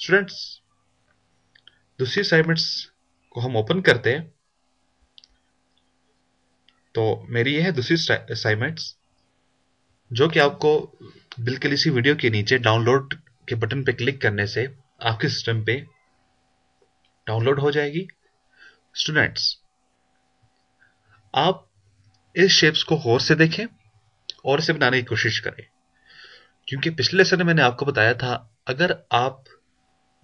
students दूसरी assignments को हम ओपन करते हैं तो मेरी यह है दूसरी असाइनमेंट्स जो कि आपको बिल्कुल इसी वीडियो के नीचे डाउनलोड के बटन पे क्लिक करने से आपके सिस्टम पे डाउनलोड हो जाएगी स्टूडेंट्स आप इस शेप्स को गौर से देखें और इसे बनाने की कोशिश करें क्योंकि पिछले लेसन में मैंने आपको बताया था अगर आप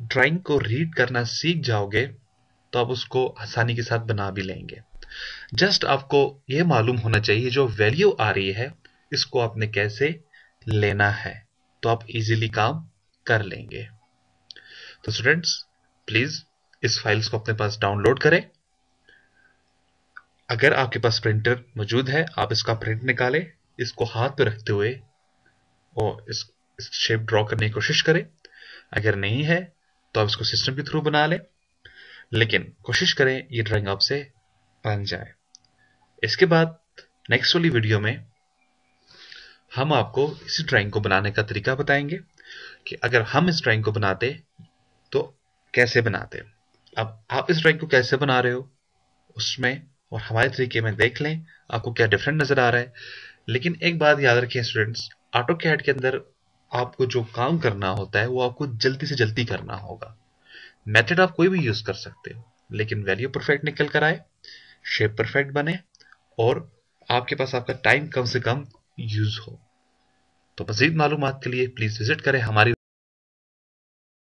ड्राइंग को रीड करना सीख जाओगे तो आप उसको आसानी के साथ बना भी लेंगे जस्ट आपको यह मालूम होना चाहिए जो वैल्यू आ रही है इसको आपने कैसे लेना है तो आप इजीली काम कर लेंगे तो स्टूडेंट्स प्लीज इस फाइल्स को अपने पास डाउनलोड करें अगर आपके पास प्रिंटर मौजूद है आप इसका प्रिंट निकालें इसको हाथ पर रखते हुए और इस, शेप ड्रॉ करने की कोशिश करें अगर नहीं है तो आप इसको सिस्टम के थ्रू बना लें लेकिन कोशिश करें ये ड्राइंग आपसे बन जाए इसके बाद नेक्स्ट वाली वीडियो में हम आपको इस ड्राइंग को बनाने का तरीका बताएंगे कि अगर हम इस ड्राइंग को बनाते तो कैसे बनाते अब आप इस ड्राइंग को कैसे बना रहे हो उसमें और हमारे तरीके में देख लें आपको क्या डिफरेंट नज़र आ रहा है लेकिन एक बात याद रखिए स्टूडेंट्स ऑटो कैड के अंदर आपको जो काम करना होता है वो आपको जल्दी से जल्दी करना होगा मेथड आप कोई भी यूज कर सकते हो लेकिन वैल्यू परफेक्ट निकल कर आए शेप परफेक्ट बने और आपके पास आपका टाइम कम से कम यूज हो तो मजीद मालूम के लिए प्लीज विजिट करें हमारी